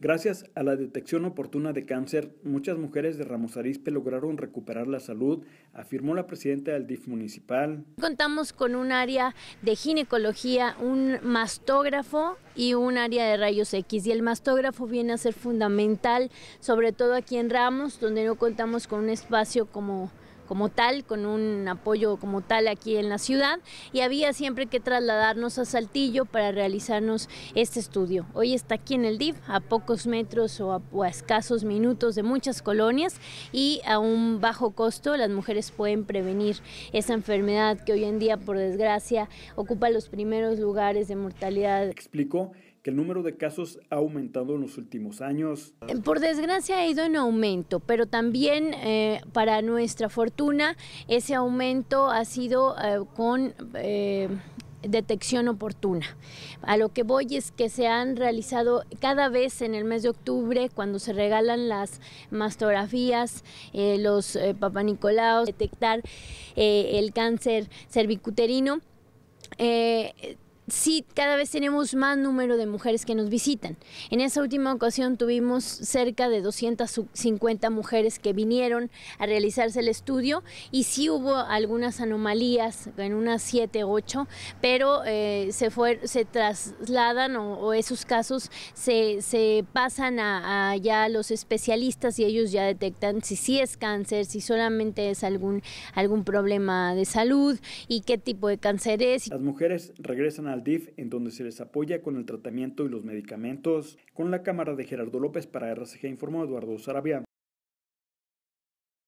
Gracias a la detección oportuna de cáncer, muchas mujeres de Ramos Arizpe lograron recuperar la salud, afirmó la presidenta del DIF municipal. Contamos con un área de ginecología, un mastógrafo y un área de rayos X. Y el mastógrafo viene a ser fundamental, sobre todo aquí en Ramos, donde no contamos con un espacio como como tal, con un apoyo como tal aquí en la ciudad y había siempre que trasladarnos a Saltillo para realizarnos este estudio. Hoy está aquí en el DIF, a pocos metros o a, escasos minutos de muchas colonias y a un bajo costo las mujeres pueden prevenir esa enfermedad que hoy en día, por desgracia, ocupa los primeros lugares de mortalidad. Explicó que el número de casos ha aumentado en los últimos años. Por desgracia ha ido en aumento, pero también eh, para nuestra fortuna ese aumento ha sido eh, con... Eh, detección oportuna. A lo que voy es que se han realizado cada vez en el mes de octubre, cuando se regalan las mastografías, los papanicolaos, detectar el cáncer cervicuterino sí cada vez tenemos más número de mujeres que nos visitan. En esa última ocasión tuvimos cerca de 250 mujeres que vinieron a realizarse el estudio y sí hubo algunas anomalías, en unas 7, 8, pero eh, se, fue, se trasladan o, esos casos se, pasan a, a, los especialistas y ellos ya detectan si sí es cáncer, si solamente es algún, algún problema de salud y qué tipo de cáncer es. Las mujeres regresan a DIF, en donde se les apoya con el tratamiento y los medicamentos. Con la cámara de Gerardo López para RCG informó Eduardo Sarabia.